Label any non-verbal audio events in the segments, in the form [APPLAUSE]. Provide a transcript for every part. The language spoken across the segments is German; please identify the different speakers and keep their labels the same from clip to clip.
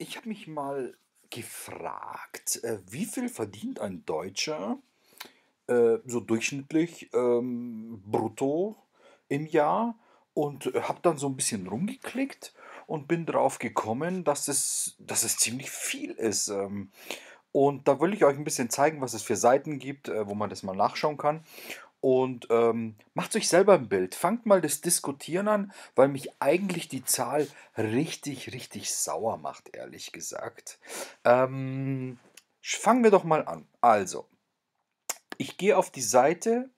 Speaker 1: Ich habe mich mal gefragt, äh, wie viel verdient ein Deutscher äh, so durchschnittlich ähm, brutto im Jahr und äh, habe dann so ein bisschen rumgeklickt und bin drauf gekommen, dass es, dass es ziemlich viel ist. Ähm, und da will ich euch ein bisschen zeigen, was es für Seiten gibt, äh, wo man das mal nachschauen kann und ähm, macht euch selber ein Bild. Fangt mal das Diskutieren an, weil mich eigentlich die Zahl richtig, richtig sauer macht, ehrlich gesagt. Ähm, fangen wir doch mal an. Also, ich gehe auf die Seite,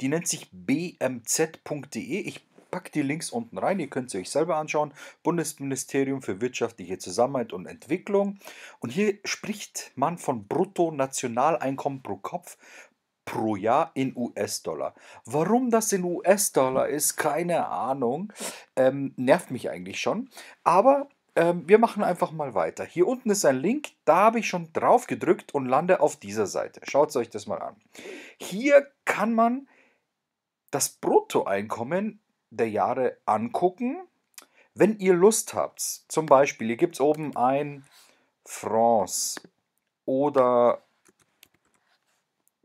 Speaker 1: die nennt sich bmz.de. Ich packe die Links unten rein, ihr könnt sie euch selber anschauen. Bundesministerium für wirtschaftliche Zusammenhalt und Entwicklung. Und hier spricht man von Bruttonationaleinkommen pro Kopf pro Jahr in US-Dollar. Warum das in US-Dollar ist, keine Ahnung. Ähm, nervt mich eigentlich schon. Aber ähm, wir machen einfach mal weiter. Hier unten ist ein Link, da habe ich schon drauf gedrückt und lande auf dieser Seite. Schaut euch das mal an. Hier kann man das Bruttoeinkommen der Jahre angucken, wenn ihr Lust habt. Zum Beispiel, hier gibt es oben ein France oder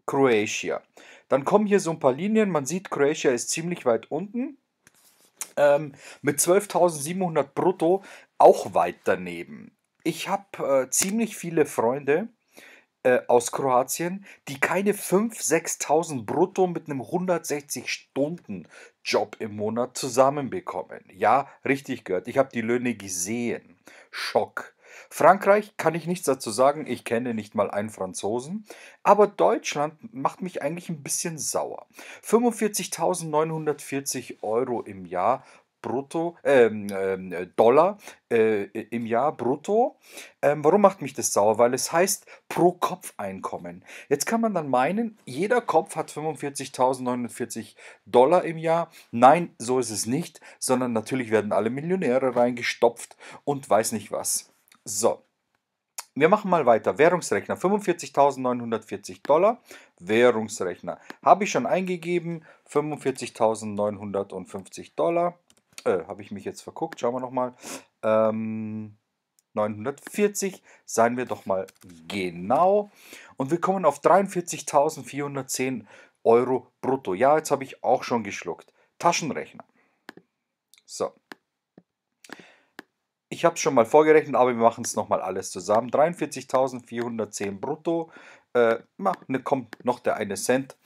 Speaker 1: Croatia. Dann kommen hier so ein paar Linien. Man sieht, Croatia ist ziemlich weit unten. Ähm, mit 12.700 brutto auch weit daneben. Ich habe äh, ziemlich viele Freunde äh, aus Kroatien, die keine 5.000, 6.000 brutto mit einem 160-Stunden-Job im Monat zusammenbekommen. Ja, richtig gehört. Ich habe die Löhne gesehen. Schock. Frankreich kann ich nichts dazu sagen, ich kenne nicht mal einen Franzosen, aber Deutschland macht mich eigentlich ein bisschen sauer. 45.940 Euro im Jahr brutto, ähm, ähm äh, Dollar äh, im Jahr brutto. Ähm, warum macht mich das sauer? Weil es heißt Pro-Kopf-Einkommen. Jetzt kann man dann meinen, jeder Kopf hat 45.940 Dollar im Jahr. Nein, so ist es nicht, sondern natürlich werden alle Millionäre reingestopft und weiß nicht was. So, wir machen mal weiter. Währungsrechner 45.940 Dollar. Währungsrechner habe ich schon eingegeben. 45.950 Dollar. Äh, habe ich mich jetzt verguckt? Schauen wir nochmal. Ähm, 940, seien wir doch mal genau. Und wir kommen auf 43.410 Euro brutto. Ja, jetzt habe ich auch schon geschluckt. Taschenrechner. So. Ich habe es schon mal vorgerechnet, aber wir machen es nochmal alles zusammen. 43.410 brutto, äh, na, ne, kommt noch der eine Cent.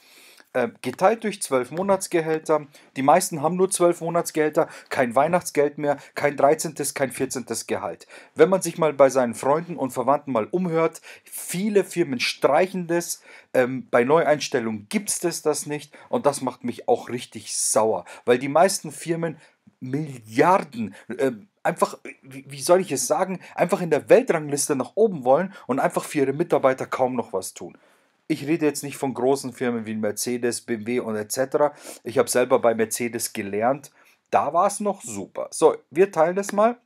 Speaker 1: Äh, geteilt durch 12 Monatsgehälter. Die meisten haben nur 12 Monatsgehälter, kein Weihnachtsgeld mehr, kein 13., kein 14. Gehalt. Wenn man sich mal bei seinen Freunden und Verwandten mal umhört, viele Firmen streichen das. Ähm, bei Neueinstellungen gibt es das, das nicht. Und das macht mich auch richtig sauer, weil die meisten Firmen Milliarden. Ähm, einfach, wie soll ich es sagen, einfach in der Weltrangliste nach oben wollen und einfach für ihre Mitarbeiter kaum noch was tun. Ich rede jetzt nicht von großen Firmen wie Mercedes, BMW und etc. Ich habe selber bei Mercedes gelernt. Da war es noch super. So, wir teilen das mal.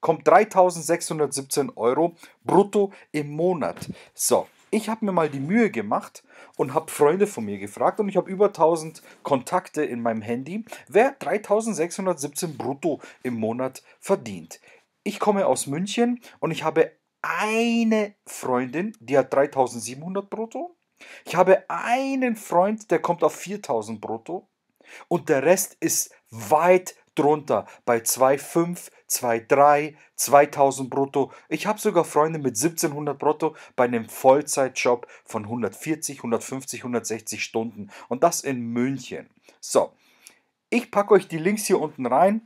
Speaker 1: Kommt 3617 Euro brutto im Monat. So, ich habe mir mal die Mühe gemacht und habe Freunde von mir gefragt und ich habe über 1000 Kontakte in meinem Handy, wer 3617 brutto im Monat verdient. Ich komme aus München und ich habe eine Freundin, die hat 3700 brutto. Ich habe einen Freund, der kommt auf 4000 brutto. Und der Rest ist weit drunter bei 2,5, 2,3, 2000 brutto. Ich habe sogar Freunde mit 1700 brutto bei einem Vollzeitjob von 140, 150, 160 Stunden und das in München. So, ich packe euch die Links hier unten rein.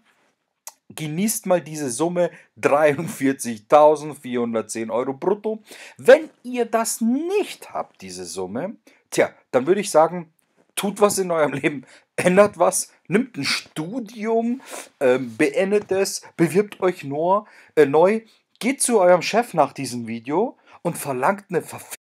Speaker 1: Genießt mal diese Summe 43.410 Euro brutto. Wenn ihr das nicht habt, diese Summe, tja, dann würde ich sagen, tut was in eurem Leben, ändert was, nimmt ein Studium, ähm, beendet es, bewirbt euch nur, äh, neu, geht zu eurem Chef nach diesem Video und verlangt eine verfickte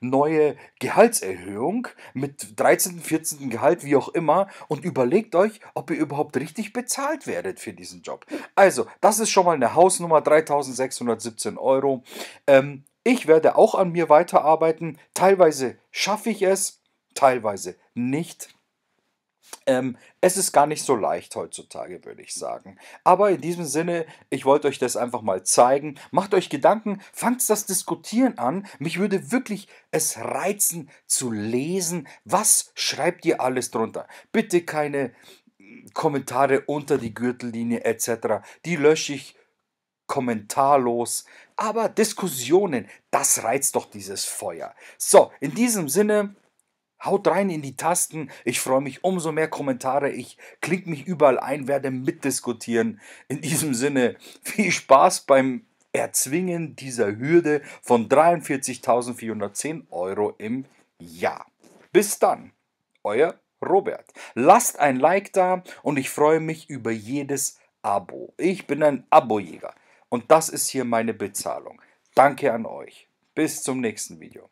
Speaker 1: neue Gehaltserhöhung mit 13., 14. Gehalt, wie auch immer, und überlegt euch, ob ihr überhaupt richtig bezahlt werdet für diesen Job. Also, das ist schon mal eine Hausnummer, 3617 Euro. Ähm, ich werde auch an mir weiterarbeiten. Teilweise schaffe ich es, teilweise nicht. Ähm, es ist gar nicht so leicht heutzutage, würde ich sagen. Aber in diesem Sinne, ich wollte euch das einfach mal zeigen. Macht euch Gedanken, fangt das Diskutieren an. Mich würde wirklich es reizen zu lesen. Was schreibt ihr alles drunter? Bitte keine Kommentare unter die Gürtellinie etc. Die lösche ich kommentarlos, aber Diskussionen, das reizt doch dieses Feuer. So, in diesem Sinne, haut rein in die Tasten. Ich freue mich umso mehr Kommentare. Ich klicke mich überall ein, werde mitdiskutieren. In diesem Sinne, [LAUGHS] viel Spaß beim Erzwingen dieser Hürde von 43.410 Euro im Jahr. Bis dann, euer Robert. Lasst ein Like da und ich freue mich über jedes Abo. Ich bin ein Abojäger. Und das ist hier meine Bezahlung. Danke an euch. Bis zum nächsten Video.